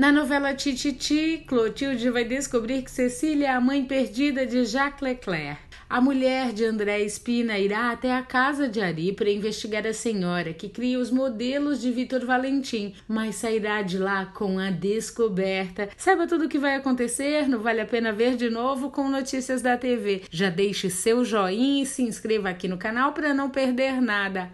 Na novela Tititi, Clotilde vai descobrir que Cecília é a mãe perdida de Jacques Leclerc. A mulher de André Espina irá até a casa de Ari para investigar a senhora que cria os modelos de Vitor Valentim, mas sairá de lá com a descoberta. Saiba tudo o que vai acontecer Não Vale a Pena Ver de novo com notícias da TV. Já deixe seu joinha e se inscreva aqui no canal para não perder nada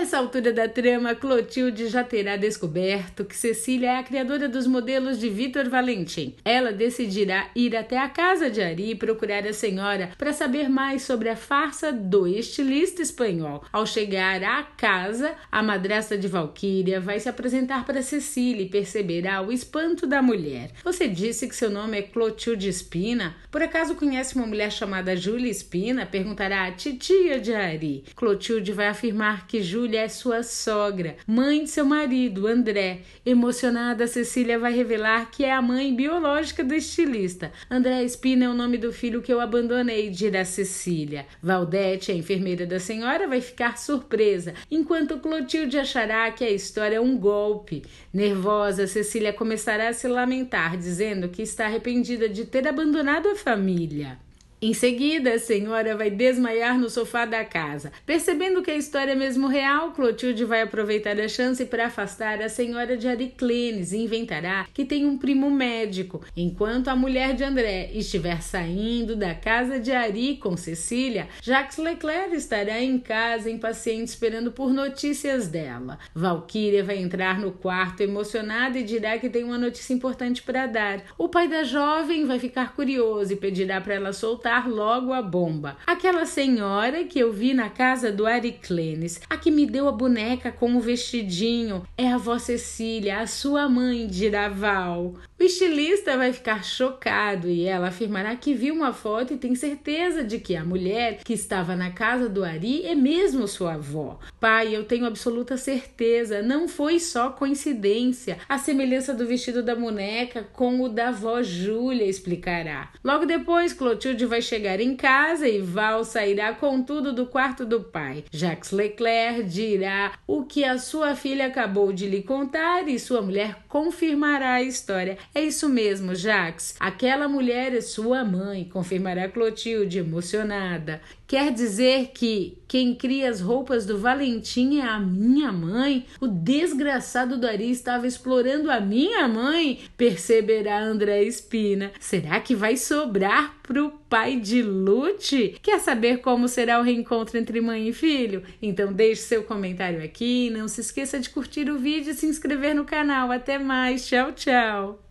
essa altura da trama, Clotilde já terá descoberto que Cecília é a criadora dos modelos de Vitor Valentim. Ela decidirá ir até a casa de Ari e procurar a senhora para saber mais sobre a farsa do estilista espanhol. Ao chegar à casa, a madrasta de Valquíria vai se apresentar para Cecília e perceberá o espanto da mulher. Você disse que seu nome é Clotilde Espina? Por acaso conhece uma mulher chamada Júlia Espina? Perguntará a titia de Ari. Clotilde vai afirmar que Júlia é sua sogra, mãe de seu marido, André. Emocionada, Cecília vai revelar que é a mãe biológica do estilista. André Espina é o nome do filho que eu abandonei, dirá Cecília. Valdete, a enfermeira da senhora, vai ficar surpresa, enquanto Clotilde achará que a história é um golpe. Nervosa, Cecília começará a se lamentar, dizendo que está arrependida de ter abandonado a família. Em seguida, a senhora vai desmaiar no sofá da casa. Percebendo que a história é mesmo real, Clotilde vai aproveitar a chance para afastar a senhora de Ariclenes e inventará que tem um primo médico, enquanto a mulher de André estiver saindo da casa de Ari com Cecília, Jacques Leclerc estará em casa impaciente esperando por notícias dela. Valquíria vai entrar no quarto emocionada e dirá que tem uma notícia importante para dar. O pai da jovem vai ficar curioso e pedirá para ela soltar soltar logo a bomba. Aquela senhora que eu vi na casa do Ariclenes, a que me deu a boneca com o vestidinho, é a vó Cecília, a sua mãe de Daval. O estilista vai ficar chocado e ela afirmará que viu uma foto e tem certeza de que a mulher que estava na casa do Ari é mesmo sua avó. Pai, eu tenho absoluta certeza, não foi só coincidência a semelhança do vestido da boneca com o da avó Júlia, explicará. Logo depois, Clotilde vai vai chegar em casa e Val sairá com tudo do quarto do pai. Jacques Leclerc dirá o que a sua filha acabou de lhe contar e sua mulher confirmará a história. É isso mesmo, Jacques. Aquela mulher é sua mãe, confirmará Clotilde, emocionada. Quer dizer que quem cria as roupas do Valentim é a minha mãe? O desgraçado do Ari estava explorando a minha mãe? Perceberá André Espina. Será que vai sobrar pro pai pai de Lute? Quer saber como será o reencontro entre mãe e filho? Então deixe seu comentário aqui, não se esqueça de curtir o vídeo e se inscrever no canal. Até mais, tchau, tchau!